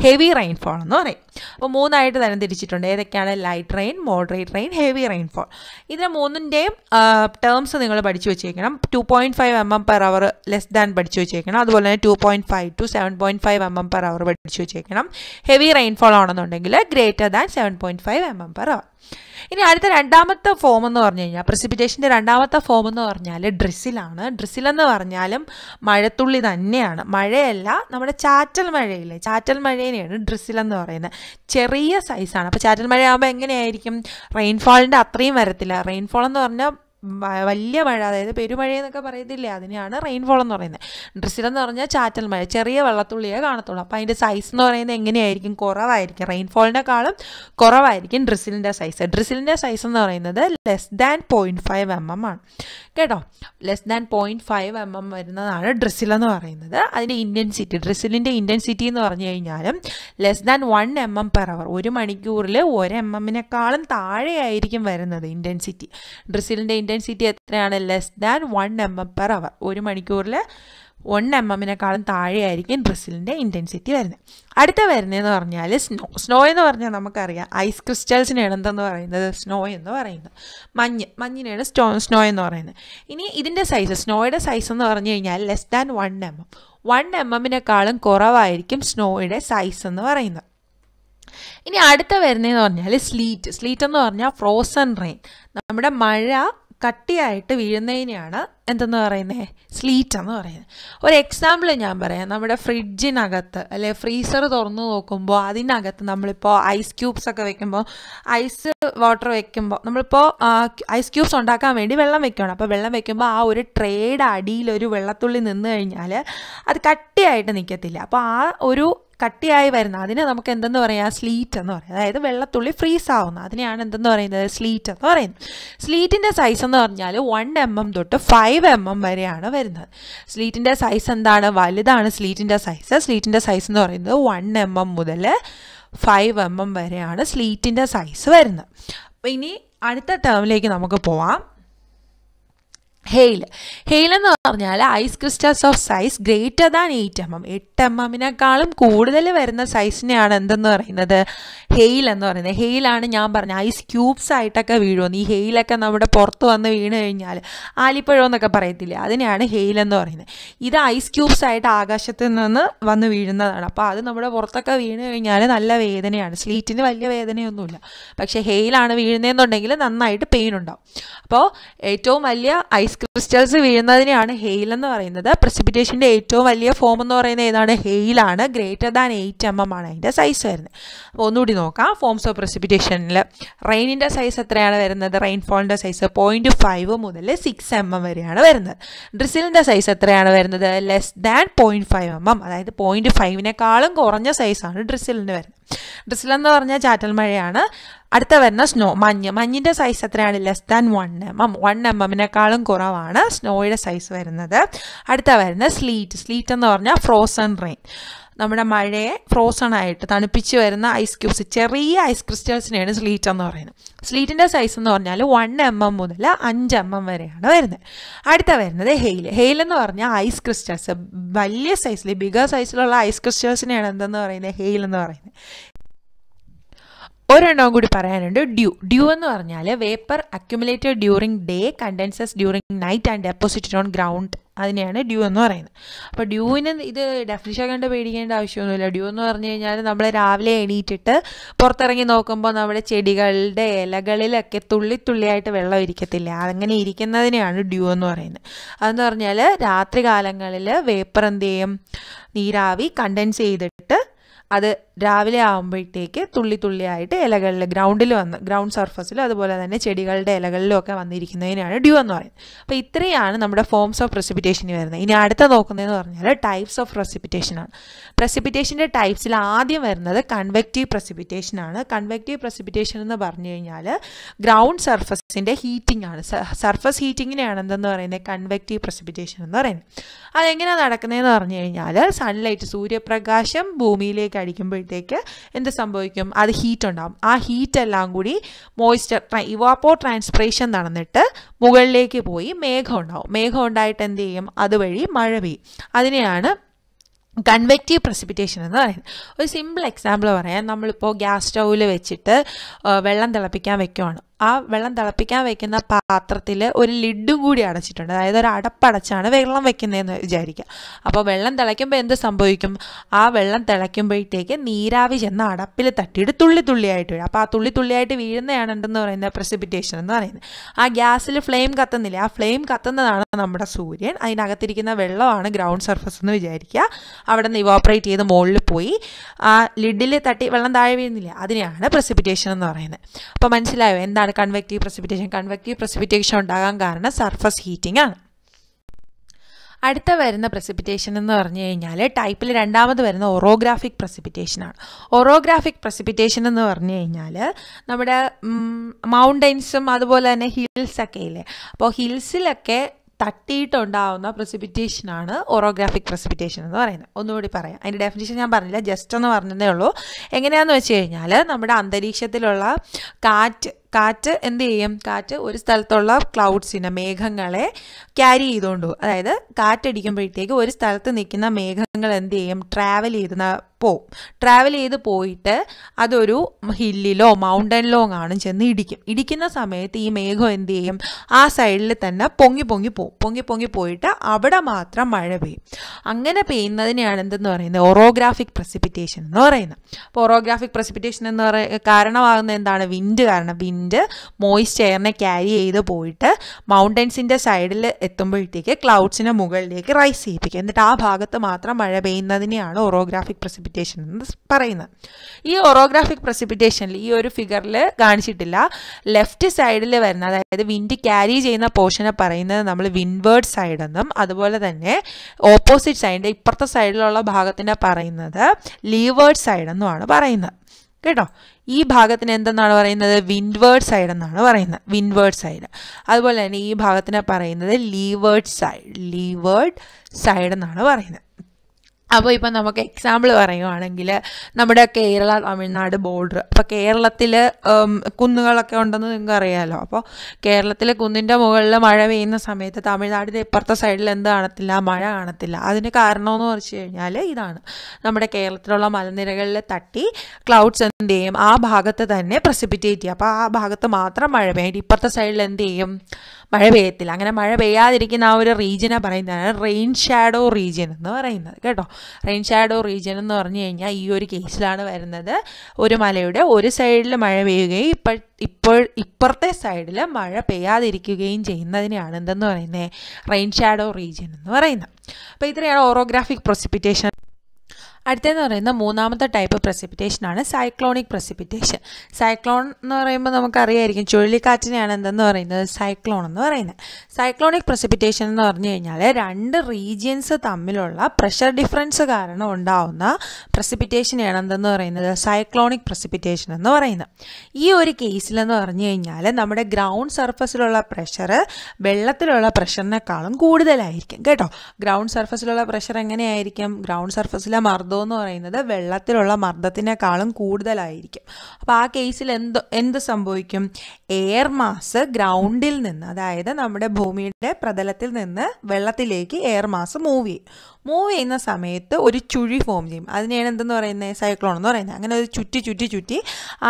ഹെവി റെയിൻഫോൾ എന്ന് പറയും അപ്പോൾ മൂന്നായിട്ട് തരം തിരിച്ചിട്ടുണ്ട് ഏതൊക്കെയാണ് light rain moderate rain heavy rainfall ഇതിന് മൂന്നിൻ്റെയും ടേംസ് നിങ്ങൾ പഠിച്ചു വെച്ചേക്കണം two point five M M per hour less than പഠിച്ചു വെച്ചേക്കണം അതുപോലെ തന്നെ two point five two seven point five M M per hour പഠിച്ചു വെച്ചേക്കണം ഹെവി റെയിൻഫോൾ ആണെന്നുണ്ടെങ്കിൽ greater than seven point five M M per hour ഇനി അടുത്ത രണ്ടാമത്തെ ഫോം എന്ന് പറഞ്ഞു കഴിഞ്ഞാൽ പ്രസിപ്പിറ്റേഷൻ്റെ രണ്ടാമത്തെ ഫോം എന്ന് പറഞ്ഞാൽ ഡ്രസ്സിലാണ് ഡ്രിസിൽ എന്ന് പറഞ്ഞാലും മഴത്തുള്ളി തന്നെയാണ് മഴയല്ല നമ്മുടെ ചാറ്റൽ മഴയില്ലേ ചാറ്റൽ മഴേനെയാണ് ഡ്രിസിൽ എന്ന് പറയുന്നത് ചെറിയ സൈസാണ് അപ്പോൾ ചാറ്റൽ മഴയാകുമ്പോൾ എങ്ങനെയായിരിക്കും റെയിൻഫോളിൻ്റെ അത്രയും വരത്തില്ല റെയിൻഫോൾ എന്ന് പറഞ്ഞാൽ വലിയ മഴ അതായത് എന്നൊക്കെ പറയത്തില്ലേ അതിനെയാണ് റെയിൻഫോൾ എന്ന് പറയുന്നത് ഡ്രസ്സിലെന്ന് പറഞ്ഞാൽ ചാറ്റൽ മഴ ചെറിയ വെള്ളത്തുള്ളിയേ കാണത്തുള്ളൂ അപ്പോൾ അതിൻ്റെ സൈസ് എന്ന് പറയുന്നത് എങ്ങനെയായിരിക്കും കുറവായിരിക്കും റെയിൻഫോളിനേക്കാളും കുറവായിരിക്കും ഡ്രസ്സിലിൻ്റെ സൈസ് ഡ്രസ്സിലിൻ്റെ സൈസ് എന്ന് പറയുന്നത് less than point five M M ആണ് കേട്ടോ less than point five M M വരുന്നതാണ് ഡ്രിസിൽ എന്ന് പറയുന്നത് അതിൻ്റെ ഇൻറ്റൻസിറ്റി ഡ്രസ്സിലിൻ്റെ ഇൻറ്റൻസിറ്റി എന്ന് പറഞ്ഞു കഴിഞ്ഞാലും less than one M M per hour ഒരു മണിക്കൂറിൽ ഒരു എം എമ്മിനേക്കാളും താഴെയായിരിക്കും വരുന്നത് ഇൻറ്റൻസിറ്റി ഡ്രസ്സിലിൻ്റെ ഇന്റൻസിറ്റി എത്രയാണ് less than one M M per hour ഒരു മണിക്കൂറിൽ വൺ എം എമ്മിനേക്കാളും താഴെയായിരിക്കും ഡ്രസ്സിലിൻ്റെ ഇൻറ്റൻസിറ്റി വരുന്നത് അടുത്ത വരുന്നതെന്ന് പറഞ്ഞാൽ സ്നോ സ്നോ എന്ന് പറഞ്ഞാൽ നമുക്കറിയാം ഐസ് ക്രിസ്റ്റൽസിനെയാണ് എന്തെന്ന് പറയുന്നത് സ്നോ എന്ന് പറയുന്നത് മഞ്ഞ് മഞ്ഞിനെയാണ് സ്റ്റോ സ്നോ എന്ന് പറയുന്നത് ഇനി ഇതിൻ്റെ സൈസ് സ്നോയുടെ സൈസ് എന്ന് പറഞ്ഞു കഴിഞ്ഞാൽ less than one M M one M എമ്മിനേക്കാളും കുറവായിരിക്കും സ്നോയുടെ സൈസ് എന്ന് പറയുന്നത് ഇനി അടുത്ത വരുന്നതെന്ന് പറഞ്ഞാൽ സ്ലീറ്റ് സ്ലീറ്റ് എന്ന് പറഞ്ഞാൽ ഫ്രോസൺ റെയിൻ നമ്മുടെ മഴ കട്ടിയായിട്ട് വീഴുന്നതിനെയാണ് എന്തെന്ന് പറയുന്നത് സ്ലീറ്റ് എന്ന് പറയുന്നത് ഒരു എക്സാമ്പിൾ ഞാൻ പറയാം നമ്മുടെ ഫ്രിഡ്ജിനകത്ത് അല്ലെ ഫ്രീസർ തുറന്നു നോക്കുമ്പോൾ അതിനകത്ത് നമ്മളിപ്പോൾ ഐസ് ക്യൂബ്സ് ഒക്കെ വെക്കുമ്പോൾ ഐസ് വാട്ടർ വെക്കുമ്പോൾ നമ്മളിപ്പോൾ ഐസ് ക്യൂബ്സ് ഉണ്ടാക്കാൻ വേണ്ടി വെള്ളം വെക്കണം അപ്പോൾ വെള്ളം വെക്കുമ്പോൾ ആ ഒരു ട്രേയുടെ അടിയിൽ ഒരു വെള്ളത്തുള്ളി നിന്ന് കഴിഞ്ഞാൽ അത് കട്ടിയായിട്ട് നിൽക്കത്തില്ല അപ്പോൾ ആ ഒരു കട്ടിയായി വരുന്ന അതിനെ നമുക്ക് എന്തെന്ന് പറയാം സ്ലീറ്റ് എന്ന് പറയുന്നത് അതായത് വെള്ളത്തുള്ളി ഫ്രീസ് ആവുന്ന അതിനെയാണ് എന്തെന്ന് പറയുന്നത് സ്ലീറ്റ് എന്ന് പറയുന്നത് സ്ലീറ്റിൻ്റെ സൈസ് എന്ന് പറഞ്ഞാൽ വൺ എം എം തൊട്ട് ഫൈവ് എം എം വരെയാണ് വരുന്നത് സ്ലീറ്റിൻ്റെ സൈസ് എന്താണ് വലുതാണ് സ്ലീറ്റിൻ്റെ സൈസ് സ്ലീറ്റിൻ്റെ സൈസ് എന്ന് പറയുന്നത് വൺ എം എം മുതൽ ഫൈവ് എം എം വരെയാണ് സ്ലീറ്റിൻ്റെ സൈസ് വരുന്നത് ഇനി അടുത്ത ടേമിലേക്ക് നമുക്ക് പോവാം ഹെയിൽ ഹെയിൽ എന്ന് പറഞ്ഞാൽ ice crystals of size greater than eight M M എട്ട് എം എമ്മിനേക്കാളും കൂടുതൽ വരുന്ന സൈസിനെയാണ് എന്തെന്ന് പറയുന്നത് ഹെയിൽ എന്ന് പറയുന്നത് ഹെയിലാണ് ഞാൻ പറഞ്ഞ ഐസ് ക്യൂബ്സ് ആയിട്ടൊക്കെ വീഴുമെന്ന് ഈ ഹെയിലൊക്കെ നമ്മുടെ പുറത്ത് വന്ന് വീണ് കഴിഞ്ഞാൽ ആലിപ്പഴം എന്നൊക്കെ പറയത്തില്ലേ അതിനെയാണ് ഹെയിൽ എന്ന് പറയുന്നത് ഇത് ഐസ് ക്യൂബ്സ് ആയിട്ട് ആകാശത്തിൽ നിന്ന് വന്ന് വീഴുന്നതാണ് അപ്പോൾ അത് നമ്മുടെ പുറത്തൊക്കെ വീണ് കഴിഞ്ഞാൽ നല്ല വേദനയാണ് സ്ലീറ്റിന് വലിയ വേദനയൊന്നുമില്ല പക്ഷേ ഹെയിലാണ് വീഴുന്നതെന്നുണ്ടെങ്കിൽ നന്നായിട്ട് പെയിൻ ഉണ്ടാവും അപ്പോൾ ഏറ്റവും വലിയ ഐസ് ക്രിസ്റ്റൽസ് വീഴുന്നതിനെയാണ് ഹെയിൽ എന്ന് പറയുന്നത് പ്രസിപ്പിറ്റേഷൻ്റെ ഏറ്റവും വലിയ ഫോം എന്ന് പറയുന്നത് ഏതാണ് ഹെയിലാണ് greater than eight M M ആണ് അതിൻ്റെ സൈസ് വരുന്നത് അപ്പോൾ ഒന്നുകൂടി നോക്കാം ഫോംസ് ഓഫ് പ്രസിപ്പിറ്റേഷനിൽ റെയിനിൻ്റെ സൈസ് എത്രയാണ് വരുന്നത് റെയിൻഫോളിൻ്റെ സൈസ് പോയിൻറ്റ് ഫൈവ് മുതൽ സിക്സ് എം എം വരെയാണ് വരുന്നത് ഡ്രിസിലിൻ്റെ സൈസ് എത്രയാണ് വരുന്നത് less than point five M M അതായത് പോയിൻറ്റ് ഫൈവിനേക്കാളും കുറഞ്ഞ സൈസാണ് ഡ്രിസിലിന് വരുന്നത് ഡ്രിസിൽ എന്ന് പറഞ്ഞാൽ ചാറ്റൽ മഴയാണ് അടുത്ത വരുന്ന സ്നോ മഞ്ഞ് മഞ്ഞിൻ്റെ സൈസ് എത്രയാണ് less than one M M one M എമ്മിനേക്കാളും കുറവാണ് സ്നോയുടെ സൈസ് വരുന്നത് അടുത്ത വരുന്ന സ്ലീറ്റ് സ്ലീറ്റ് എന്ന് പറഞ്ഞാൽ ഫ്രോസൺ റെയിൻ നമ്മുടെ മഴയെ ഫ്രോസൺ ആയിട്ട് തണുപ്പിച്ച് വരുന്ന ഐസ് ക്യൂബ്സ് ചെറിയ ഐസ് ക്രിസ്റ്റൽസിനെയാണ് സ്ലീറ്റ് എന്ന് പറയുന്നത് സ്ലീറ്റിൻ്റെ സൈസ് എന്ന് പറഞ്ഞാൽ വൺ എം എം മുതൽ അഞ്ച് എം എം വരെയാണ് വരുന്നത് അടുത്ത വരുന്നത് ഹെയിൽ ഹെയിൽ എന്ന് പറഞ്ഞാൽ ഐസ് ക്രിസ്റ്റൽസ് വലിയ സൈസിൽ ബിഗർ സൈസിലുള്ള ഐസ് ക്രിസ്റ്റൽസിനെയാണ് എന്തെന്ന് പറയുന്നത് ഹെയിൽ എന്ന് പറയുന്നത് ഒരെണ്ണവും കൂടി പറയാനുണ്ട് ഡ്യൂ ഡ്യൂ എന്ന് പറഞ്ഞാൽ vapour accumulated during day condenses during night and deposited on ground അതിനെയാണ് ഡ്യൂ എന്ന് പറയുന്നത് അപ്പോൾ ഡ്യൂവിന് ഇത് ഡെഫിനിഷൻ കണ്ട് പേടിക്കേണ്ട ആവശ്യമൊന്നുമില്ല ഡ്യൂ എന്ന് പറഞ്ഞു കഴിഞ്ഞാൽ നമ്മൾ രാവിലെ എണീറ്റിട്ട് പുറത്തിറങ്ങി നോക്കുമ്പോൾ നമ്മുടെ ചെടികളുടെ ഇലകളിലൊക്കെ തുള്ളി തുള്ളിയായിട്ട് വെള്ളം ഇരിക്കത്തില്ല അങ്ങനെ ഇരിക്കുന്നതിനെയാണ് ഡ്യൂ എന്ന് പറയുന്നത് അതെന്ന് പറഞ്ഞാൽ രാത്രി കാലങ്ങളിൽ വേപ്പർ എന്ത് ചെയ്യും നീരാവി കണ്ടൻസ് ചെയ്തിട്ട് അത് രാവിലെ ആകുമ്പോഴത്തേക്ക് തുള്ളി തുള്ളിയായിട്ട് ഇലകളിൽ ഗ്രൗണ്ടിൽ വന്ന് ഗ്രൗണ്ട് സർഫസിലും അതുപോലെ തന്നെ ചെടികളുടെ ഇലകളിലും ഒക്കെ വന്നിരിക്കുന്നതിനാണ് ഡ്യൂ എന്ന് പറയുന്നത് അപ്പോൾ ഇത്രയാണ് നമ്മുടെ ഫോംസ് ഓഫ് പ്രസിപ്പിറ്റേഷൻ വരുന്നത് ഇനി അടുത്ത നോക്കുന്നതെന്ന് പറഞ്ഞാൽ ടൈപ്സ് ഓഫ് പ്രസിപ്പിറ്റേഷനാണ് പ്രസിപ്പിറ്റേഷൻ്റെ ടൈപ്സിൽ ആദ്യം വരുന്നത് കൺവെക്റ്റീവ് പ്രസിപ്പിറ്റേഷനാണ് കൺവെക്റ്റീവ് പ്രസിപ്പിറ്റേഷൻ എന്ന് പറഞ്ഞു കഴിഞ്ഞാൽ ഗ്രൗണ്ട് സർഫസിൻ്റെ ഹീറ്റിംഗ് ആണ് സർഫസ് ഹീറ്റിങ്ങിനെയാണ് എന്തെന്ന് പറയുന്നത് കൺവെക്റ്റീവ് പ്രസിപ്പിറ്റേഷൻ എന്ന് പറയുന്നത് അതെങ്ങനെയാണ് നടക്കുന്നതെന്ന് പറഞ്ഞു കഴിഞ്ഞാൽ സൺലൈറ്റ് സൂര്യപ്രകാശം ഭൂമിയിലേക്ക് ലൈറ്റ് അടിക്കുമ്പോഴത്തേക്ക് എന്ത് സംഭവിക്കും അത് ഹീറ്റ് ഉണ്ടാകും ആ ഹീറ്റ് എല്ലാം കൂടി മോയ്സ്ചർ ഇവാപ്പോ ട്രാൻസ്പിറേഷൻ നടന്നിട്ട് മുകളിലേക്ക് പോയി മേഘം ഉണ്ടാവും മേഘം ഉണ്ടായിട്ട് എന്ത് ചെയ്യും അതുവഴി മഴ പെയ്യും അതിനെയാണ് കൺവെക്റ്റീവ് പ്രസിപ്പിറ്റേഷൻ എന്ന് പറയുന്നത് ഒരു സിമ്പിൾ എക്സാമ്പിൾ പറയാം നമ്മളിപ്പോൾ ഗ്യാസ് സ്റ്റൗവിൽ വെച്ചിട്ട് വെള്ളം തിളപ്പിക്കാൻ വെക്കുവാണ് ആ വെള്ളം തിളപ്പിക്കാൻ വെക്കുന്ന പാത്രത്തിൽ ഒരു ലിഡും കൂടി അടച്ചിട്ടുണ്ട് അതായത് ഒരു അടപ്പടച്ചാണ് വെള്ളം വെക്കുന്നതെന്ന് വിചാരിക്കുക അപ്പോൾ വെള്ളം തിളയ്ക്കുമ്പോൾ എന്ത് സംഭവിക്കും ആ വെള്ളം തിളയ്ക്കുമ്പോഴത്തേക്ക് നീരാവി ചെന്ന് അടപ്പിൽ തട്ടിയിട്ട് തുള്ളി തുള്ളിയായിട്ട് വീഴും അപ്പോൾ ആ തുള്ളി തുള്ളിയായിട്ട് വീഴുന്നതാണ് എന്തെന്ന് പറയുന്നത് പ്രസിപ്പിറ്റേഷൻ എന്ന് പറയുന്നത് ആ ഗ്യാസിൽ ഫ്ലെയിം കത്തുന്നില്ല ആ ഫ്ലെയിം കത്തുന്നതാണ് നമ്മുടെ സൂര്യൻ അതിനകത്തിരിക്കുന്ന വെള്ളമാണ് ഗ്രൗണ്ട് സർഫസ് എന്ന് വിചാരിക്കുക അവിടെ നിന്ന് ഇവോപ്പറേറ്റ് ചെയ്ത് മുകളിൽ പോയി ആ ലിഡിൽ തട്ടി വെള്ളം താഴെ വീഴുന്നില്ല അതിനെയാണ് പ്രസിപ്പിറ്റേഷൻ എന്ന് പറയുന്നത് അപ്പോൾ മനസ്സിലായോ എന്താണ് എന്താണ് കൺവെക്റ്റീവ് പ്രസിപിറ്റേഷൻ കൺവെക്റ്റീവ് പ്രസിപിറ്റേഷൻ ഉണ്ടാകാൻ കാരണം സർഫസ് ഹീറ്റിംഗ് ആണ് അടുത്ത വരുന്ന പ്രസിപിറ്റേഷൻ എന്ന് പറഞ്ഞു കഴിഞ്ഞാൽ ടൈപ്പിൽ രണ്ടാമത് വരുന്ന ഒറോഗ്രാഫിക് പ്രസിപിറ്റേഷൻ ആണ് ഒറോഗ്രാഫിക് പ്രസിപിറ്റേഷൻ എന്ന് പറഞ്ഞു കഴിഞ്ഞാൽ നമ്മുടെ മൗണ്ടൈൻസും അതുപോലെ തന്നെ ഹിൽസൊക്കെ ഇല്ലേ അപ്പോൾ ഹിൽസിലൊക്കെ തട്ടിയിട്ടുണ്ടാവുന്ന ആണ് ഒറോഗ്രാഫിക് പ്രസിപിറ്റേഷൻ എന്ന് പറയുന്നത് ഒന്നുകൂടി പറയാം അതിൻ്റെ ഡെഫിനേഷൻ ഞാൻ പറഞ്ഞില്ല ജസ്റ്റ് ഒന്ന് പറഞ്ഞതേ ഉള്ളൂ എങ്ങനെയാണെന്ന് വെച്ച് കഴിഞ്ഞാൽ നമ്മുടെ അന്തരീക്ഷത്തിലുള്ള കാറ്റ് കാറ്റ് എന്ത് ചെയ്യും കാറ്റ് ഒരു സ്ഥലത്തുള്ള ക്ലൗഡ്സിനെ മേഘങ്ങളെ ക്യാരി ചെയ്തുകൊണ്ട് പോകും അതായത് കാറ്റടിക്കുമ്പോഴത്തേക്ക് ഒരു സ്ഥലത്ത് നിൽക്കുന്ന മേഘങ്ങൾ എന്ത് ചെയ്യും ട്രാവൽ ചെയ്യുന്ന പോവും ട്രാവൽ ചെയ്ത് പോയിട്ട് അതൊരു ഹില്ലിലോ മൗണ്ടനിലോ കാണും ചെന്ന് ഇടിക്കും ഇടിക്കുന്ന സമയത്ത് ഈ മേഘം എന്ത് ചെയ്യും ആ സൈഡിൽ തന്നെ പൊങ്ങി പൊങ്ങി പോവും പൊങ്ങി പൊങ്ങി പോയിട്ട് അവിടെ മാത്രം മഴ പെയ്യും അങ്ങനെ പെയ്യുന്നതിനെയാണ് എന്തെന്ന് പറയുന്നത് ഒറോഗ്രാഫിക് പ്രസിപ്പിറ്റേഷൻ എന്ന് പറയുന്നത് അപ്പോൾ ഒറോഗ്രാഫിക് പ്രസിപ്പിറ്റേഷൻ എന്ന് പറയുന്ന കാരണമാകുന്നത് എന്താണ് വിൻഡ് കാരണം വിൻഡ് മോയിസ്റ്റ് എയറിനെ ക്യാരി ചെയ്ത് പോയിട്ട് മൗണ്ടൻസിൻ്റെ സൈഡിൽ എത്തുമ്പോഴത്തേക്ക് ക്ലൗഡ്സിന് മുകളിലേക്ക് റൈസ് ചെയ്യിപ്പിക്കും എന്നിട്ട് ആ ഭാഗത്ത് മാത്രം മഴ പെയ്യുന്നതിനെയാണ് ഒറോഗ്രാഫിക് പ്രസിപ്പിറ്റേഷൻ പ്രസിപ്പിറ്റേഷൻ എന്ന് പറയുന്നത് ഈ ഒറോഗ്രാഫിക് പ്രസിപ്പിറ്റേഷനിൽ ഈ ഒരു ഫിഗറിൽ കാണിച്ചിട്ടില്ല ലെഫ്റ്റ് സൈഡിൽ വരുന്ന അതായത് വിൻഡ് ക്യാരി ചെയ്യുന്ന പോർഷനെ പറയുന്നത് നമ്മൾ വിൻവേർഡ് സൈഡ് എന്നും അതുപോലെ തന്നെ ഓപ്പോസിറ്റ് സൈഡിൻ്റെ ഇപ്പുറത്തെ സൈഡിലുള്ള ഭാഗത്തിനെ പറയുന്നത് ലീവേർഡ് സൈഡ് എന്നുമാണ് പറയുന്നത് കേട്ടോ ഈ ഭാഗത്തിന് എന്തെന്നാണ് പറയുന്നത് വിൻവേർഡ് സൈഡ് എന്നാണ് പറയുന്നത് വിൻവേർഡ് സൈഡ് അതുപോലെ തന്നെ ഈ ഭാഗത്തിനെ പറയുന്നത് ലീവേർഡ് സൈഡ് ലീവേർഡ് സൈഡ് എന്നാണ് പറയുന്നത് അപ്പോൾ ഇപ്പം നമുക്ക് എക്സാമ്പിൾ പറയുവാണെങ്കിൽ നമ്മുടെ കേരള തമിഴ്നാട് ബോർഡർ അപ്പോൾ കേരളത്തിൽ കുന്നുകളൊക്കെ ഉണ്ടെന്ന് നിങ്ങൾക്ക് അറിയാമല്ലോ അപ്പോൾ കേരളത്തിൽ കുന്നിൻ്റെ മുകളിൽ മഴ പെയ്യുന്ന സമയത്ത് തമിഴ്നാടിൻ്റെ ഇപ്പുറത്തെ സൈഡിൽ എന്ത് കാണത്തില്ല മഴ കാണത്തില്ല അതിന് കാരണമെന്ന് വെച്ച് കഴിഞ്ഞാൽ ഇതാണ് നമ്മുടെ കേരളത്തിലുള്ള മലനിരകളിൽ തട്ടി ക്ലൗഡ്സ് എന്ത് ചെയ്യും ആ ഭാഗത്ത് തന്നെ പ്രസിപ്പിറ്റേറ്റ് ചെയ്യും അപ്പോൾ ആ ഭാഗത്ത് മാത്രം മഴ പെയ്യും ഇപ്പുറത്തെ സൈഡിൽ എന്ത് ചെയ്യും മഴ പെയ്യത്തില്ല അങ്ങനെ മഴ പെയ്യാതിരിക്കുന്ന ആ ഒരു റീജിയനെ പറയുന്നതാണ് റെയിൻ ഷാഡോ റീജിയൻ എന്ന് പറയുന്നത് കേട്ടോ റെയിൻ ഷാഡോ റീജിയൻ എന്ന് പറഞ്ഞു കഴിഞ്ഞാൽ ഈ ഒരു കേസിലാണ് വരുന്നത് ഒരു മലയുടെ ഒരു സൈഡിൽ മഴ പെയ്യുകയും ഇപ്പോൾ ഇപ്പോൾ ഇപ്പുറത്തെ സൈഡിൽ മഴ പെയ്യാതിരിക്കുകയും ചെയ്യുന്നതിനെയാണ് എന്തെന്ന് പറയുന്നത് റെയിൻ ഷാഡോ റീജിയൻ എന്ന് പറയുന്നത് അപ്പോൾ ഇത്രയാണ് ഓറോഗ്രാഫിക് പ്രൊസിപ്പിറ്റേഷൻ അടുത്തതെന്ന് പറയുന്ന മൂന്നാമത്തെ ടൈപ്പ് ആണ് സൈക്ലോണിക് പ്രസിപ്പിറ്റേഷൻ സൈക്ലോൺ എന്ന് പറയുമ്പോൾ നമുക്കറിയായിരിക്കും ചുഴലിക്കാറ്റിനെയാണ് എന്തെന്ന് പറയുന്നത് സൈക്ലോൺ എന്ന് പറയുന്നത് സൈക്ലോണിക് പ്രസിപ്പിറ്റേഷൻ എന്ന് പറഞ്ഞു കഴിഞ്ഞാൽ രണ്ട് റീജിയൻസ് തമ്മിലുള്ള പ്രഷർ ഡിഫറൻസ് കാരണം ഉണ്ടാവുന്ന പ്രസിപ്പിറ്റേഷനെയാണ് എന്തെന്ന് പറയുന്നത് സൈക്ലോണിക് പ്രസിപ്പിറ്റേഷൻ എന്ന് പറയുന്നത് ഈ ഒരു കേസിലെന്ന് പറഞ്ഞു കഴിഞ്ഞാൽ നമ്മുടെ ഗ്രൗണ്ട് സർഫസിലുള്ള പ്രഷർ വെള്ളത്തിലുള്ള പ്രഷറിനേക്കാളും കൂടുതലായിരിക്കും കേട്ടോ ഗ്രൗണ്ട് സർഫസിലുള്ള പ്രഷർ എങ്ങനെയായിരിക്കും ഗ്രൗണ്ട് സർഫസിലെ മർദ്ദവും മർദ്ദം എന്ന് പറയുന്നത് വെള്ളത്തിലുള്ള മർദ്ദത്തിനേക്കാളും കൂടുതലായിരിക്കും അപ്പോൾ ആ കേസിൽ എന്ത് എന്ത് സംഭവിക്കും എയർ മാസ് ഗ്രൗണ്ടിൽ നിന്ന് അതായത് നമ്മുടെ ഭൂമിയുടെ പ്രതലത്തിൽ നിന്ന് വെള്ളത്തിലേക്ക് എയർ മാസ് മൂവ് ചെയ്യും മൂവ് ചെയ്യുന്ന സമയത്ത് ഒരു ചുഴി ഫോം ചെയ്യും അതിനെയാണ് എന്തെന്ന് പറയുന്നത് സൈക്ലോൺ എന്ന് പറയുന്നത് അങ്ങനെ ഒരു ചുറ്റി ചുറ്റി ചുറ്റി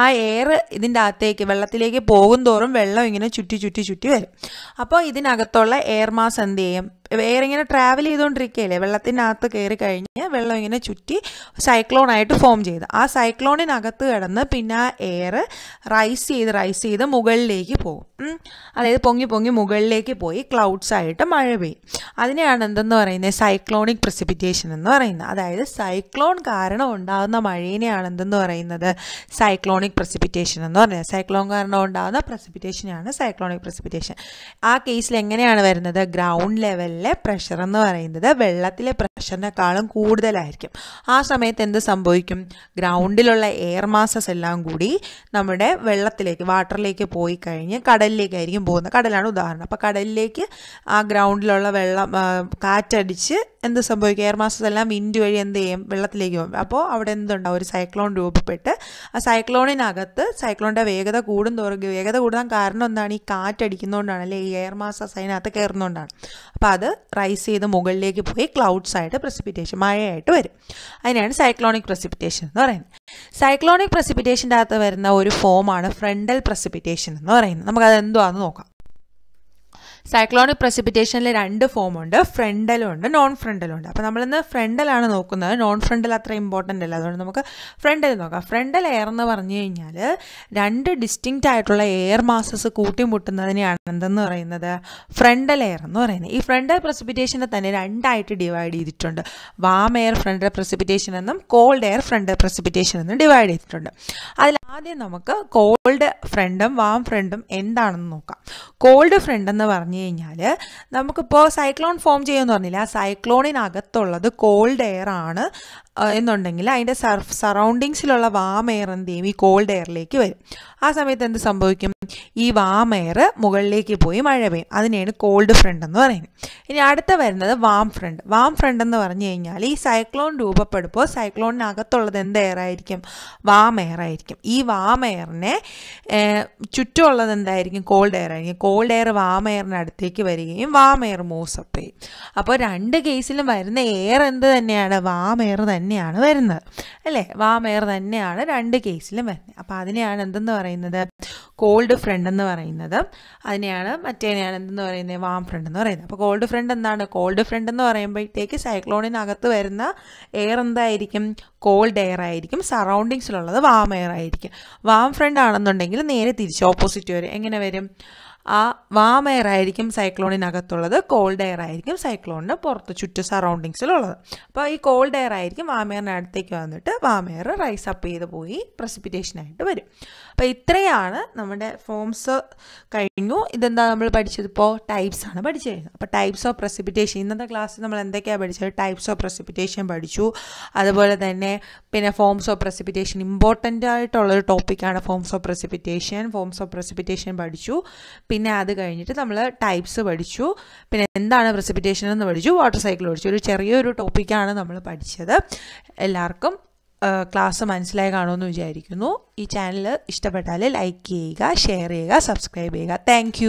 ആ എയർ ഇതിൻ്റെ അകത്തേക്ക് വെള്ളത്തിലേക്ക് പോകും തോറും വെള്ളം ഇങ്ങനെ ചുറ്റി ചുറ്റി ചുറ്റി വരും അപ്പോൾ ഇതിനകത്തുള്ള എയർ മാസ് എന്ത് ചെയ്യും എയർ ഇങ്ങനെ ട്രാവൽ ചെയ്തുകൊണ്ടിരിക്കുകയല്ലേ വെള്ളത്തിനകത്ത് കയറി കഴിഞ്ഞ് വെള്ളം ഇങ്ങനെ ചുറ്റി സൈക്ലോൺ ആയിട്ട് ഫോം ചെയ്ത് ആ സൈക്ലോണിനകത്ത് കിടന്ന് പിന്നെ ആ എയർ റൈസ് ചെയ്ത് റൈസ് ചെയ്ത് മുകളിലേക്ക് പോകും അതായത് പൊങ്ങി പൊങ്ങി മുകളിലേക്ക് പോയി ക്ലൗഡ്സ് ആയിട്ട് മഴ പെയ്യും അതിനെയാണ് എന്തെന്ന് പറയുന്നത് സൈക്ലോണിക് പ്രസിപ്പിറ്റേഷൻ എന്ന് പറയുന്നത് അതായത് സൈക്ലോൺ കാരണം ഉണ്ടാകുന്ന മഴയിനെയാണ് എന്തെന്ന് പറയുന്നത് സൈക്ലോണിക് പ്രസിപ്പിറ്റേഷൻ എന്ന് പറയുന്നത് സൈക്ലോൺ കാരണം ഉണ്ടാകുന്ന പ്രസിപ്പിറ്റേഷനാണ് സൈക്ലോണിക് പ്രസിപ്പിറ്റേഷൻ ആ കേസിൽ എങ്ങനെയാണ് വരുന്നത് ഗ്രൗണ്ട് ലെവലിലെ പ്രഷർ എന്ന് പറയുന്നത് വെള്ളത്തിലെ പ്രഷറിനേക്കാളും കൂടുതലായിരിക്കും ആ സമയത്ത് എന്ത് സംഭവിക്കും ഗ്രൗണ്ടിലുള്ള എയർ മാസസ് എല്ലാം കൂടി നമ്മുടെ വെള്ളത്തിലേക്ക് വാട്ടറിലേക്ക് പോയി കഴിഞ്ഞ് കടലിലേക്കായിരിക്കും പോകുന്നത് കടലാണ് ഉദാഹരണം അപ്പോൾ കടലിലേക്ക് ആ ഗ്രൗണ്ടിലുള്ള വെള്ളം കാറ്റടിച്ച് എന്ത് സംഭവിക്കും എയർ മാസസ് എല്ലാം വിൻഡ് വഴി എന്ത് ചെയ്യും വെള്ളത്തിലേക്ക് പോകും അപ്പോൾ അവിടെ എന്തുണ്ടാവും ഒരു സൈക്ലോൺ രൂപപ്പെട്ട് ആ സൈക്ലോണിനകത്ത് സൈക്ലോണിൻ്റെ വേഗത കൂടുന്തോറും വേഗത കൂടാൻ കാരണം എന്താണ് ഈ കാറ്റടിക്കുന്നതുകൊണ്ടാണ് അല്ലെ ഈ എയർ മാസസ് അതിനകത്ത് കയറുന്നതുകൊണ്ടാണ് അപ്പോൾ അത് റൈസ് ചെയ്ത് മുകളിലേക്ക് പോയി ക്ലൗഡ്സ് ആയിട്ട് പ്രസിപ്പിറ്റേഷൻ മഴയായിട്ട് വരും അതിനാണ് സൈക്ലോണിക് പ്രസിപ്പിറ്റേഷൻ എന്ന് പറയുന്നത് സൈക്ലോണിക് പ്രസിപ്പിറ്റേഷൻ്റെ അകത്ത് വരുന്ന ഒരു ഫോമാണ് ഫ്രണ്ടൽ പ്രസിപ്പിറ്റേഷൻ എന്ന് പറയുന്നത് നമുക്കത് എന്തുവാണെന്ന് നോക്കാം സൈക്ലോണിക് പ്രസിപ്പിറ്റേഷനിൽ രണ്ട് ഫോമുണ്ട് ഫ്രണ്ടലും ഉണ്ട് നോൺ ഫ്രണ്ടലും ഉണ്ട് അപ്പോൾ നമ്മളിന്ന് ഫ്രണ്ടലാണ് നോക്കുന്നത് നോൺ ഫ്രണ്ടൽ അത്ര ഇമ്പോർട്ടൻ്റ് അല്ല അതുകൊണ്ട് നമുക്ക് ഫ്രണ്ടൽ നോക്കാം ഫ്രണ്ടൽ എയർ എന്ന് പറഞ്ഞു കഴിഞ്ഞാൽ രണ്ട് ഡിസ്റ്റിങ്ക്റ്റ് ആയിട്ടുള്ള എയർ മാസസ് കൂട്ടിമുട്ടുന്നതിനെയാണ് എന്തെന്ന് പറയുന്നത് ഫ്രണ്ടൽ എയർ എന്ന് പറയുന്നത് ഈ ഫ്രണ്ടൽ പ്രസിപ്പിറ്റേഷനെ തന്നെ രണ്ടായിട്ട് ഡിവൈഡ് ചെയ്തിട്ടുണ്ട് വാം എയർ ഫ്രണ്ടൽ പ്രസിപ്പിറ്റേഷൻ എന്നും കോൾഡ് എയർ ഫ്രണ്ടൽ പ്രസിപ്പിറ്റേഷൻ എന്നും ഡിവൈഡ് ചെയ്തിട്ടുണ്ട് അതിൽ ആദ്യം നമുക്ക് കോൾഡ് ഫ്രണ്ടും വാം ഫ്രണ്ടും എന്താണെന്ന് നോക്കാം കോൾഡ് ഫ്രണ്ട് എന്ന് പറഞ്ഞു പറഞ്ഞു കഴിഞ്ഞാൽ നമുക്കിപ്പോൾ സൈക്ലോൺ ഫോം ചെയ്യുമെന്ന് പറഞ്ഞില്ല ആ സൈക്ലോണിനകത്തുള്ളത് കോൾഡ് എയർ ആണ് എന്നുണ്ടെങ്കിൽ അതിൻ്റെ സർഫ് സറൗണ്ടിങ്സിലുള്ള വാം എയർ എന്ത് ചെയ്യും ഈ കോൾഡ് എയറിലേക്ക് വരും ആ സമയത്ത് എന്ത് സംഭവിക്കും ഈ വാം എയർ മുകളിലേക്ക് പോയി മഴ പെയ്യും അതിനെയാണ് കോൾഡ് ഫ്രണ്ട് എന്ന് പറയുന്നത് ഇനി അടുത്ത വരുന്നത് വാം ഫ്രണ്ട് വാം ഫ്രണ്ട് എന്ന് പറഞ്ഞു കഴിഞ്ഞാൽ ഈ സൈക്ലോൺ രൂപപ്പെടുമ്പോൾ സൈക്ലോണിനകത്തുള്ളത് എന്ത് എയർ ആയിരിക്കും വാം എയർ ആയിരിക്കും ഈ വാം എയറിനെ ചുറ്റുമുള്ളത് എന്തായിരിക്കും കോൾഡ് എയർ ആയിരിക്കും കോൾഡ് എയർ വാം എയറിന് അടുത്തേക്ക് വരികയും വാം എയർ മൂസപ്പ് ചെയ്യും അപ്പോൾ രണ്ട് കേസിലും വരുന്ന എയർ എന്ത് തന്നെയാണ് വാം എയർ തന്നെ തന്നെയാണ് വരുന്നത് അല്ലേ വാമയർ തന്നെയാണ് രണ്ട് കേസിലും വരുന്നത് അപ്പം അതിനെയാണ് എന്തെന്ന് പറയുന്നത് കോൾഡ് ഫ്രണ്ട് എന്ന് പറയുന്നത് അതിനെയാണ് മറ്റേനെയാണ് എന്തെന്ന് പറയുന്നത് വാം ഫ്രണ്ട് എന്ന് പറയുന്നത് അപ്പോൾ കോൾഡ് ഫ്രണ്ട് എന്താണ് കോൾഡ് ഫ്രണ്ട് എന്ന് പറയുമ്പോഴത്തേക്ക് സൈക്ലോണിനകത്ത് വരുന്ന എയർ എന്തായിരിക്കും കോൾഡ് എയർ ആയിരിക്കും സറൗണ്ടിങ്സിലുള്ളത് വാം എയർ ആയിരിക്കും വാം ഫ്രണ്ട് ആണെന്നുണ്ടെങ്കിൽ നേരെ തിരിച്ച് ഓപ്പോസിറ്റ് വരും എങ്ങനെ വരും ആ വാം എയർ ആയിരിക്കും സൈക്ലോണിനകത്തുള്ളത് കോൾഡ് എയർ ആയിരിക്കും സൈക്ലോണിന് പുറത്ത് ചുറ്റു സറൗണ്ടിങ്സിലുള്ളത് അപ്പോൾ ഈ കോൾഡ് എയർ ആയിരിക്കും വാം അടുത്തേക്ക് വന്നിട്ട് വാം എയർ റൈസ് അപ്പ് ചെയ്ത് പോയി പ്രസിപ്പിറ്റേഷനായിട്ട് വരും അപ്പോൾ ഇത്രയാണ് നമ്മുടെ ഫോംസ് കഴിഞ്ഞു ഇതെന്താ നമ്മൾ ഇപ്പോൾ ടൈപ്സ് ആണ് പഠിച്ചു കഴിഞ്ഞത് അപ്പോൾ ടൈപ്സ് ഓഫ് പ്രസിപ്പിറ്റേഷൻ ഇന്നത്തെ ക്ലാസ്സിൽ നമ്മൾ എന്തൊക്കെയാണ് പഠിച്ചത് ടൈപ്സ് ഓഫ് പ്രസിപ്പിറ്റേഷൻ പഠിച്ചു അതുപോലെ തന്നെ പിന്നെ ഫോംസ് ഓഫ് പ്രസിപ്പിറ്റേഷൻ ഇമ്പോർട്ടൻ്റ് ആയിട്ടുള്ളൊരു ടോപ്പിക്കാണ് forms of precipitation forms of precipitation പഠിച്ചു പിന്നെ അത് കഴിഞ്ഞിട്ട് നമ്മൾ ടൈപ്സ് പഠിച്ചു പിന്നെ എന്താണ് പ്രസിപ്പിറ്റേഷൻ എന്ന് പഠിച്ചു വാട്ടർ സൈക്കിൾ പഠിച്ചു ഒരു ചെറിയൊരു ടോപ്പിക്കാണ് നമ്മൾ പഠിച്ചത് എല്ലാവർക്കും ക്ലാസ് മനസ്സിലായി കാണുമെന്ന് വിചാരിക്കുന്നു ഈ ചാനൽ ഇഷ്ടപ്പെട്ടാൽ ലൈക്ക് ചെയ്യുക ഷെയർ ചെയ്യുക സബ്സ്ക്രൈബ് ചെയ്യുക താങ്ക്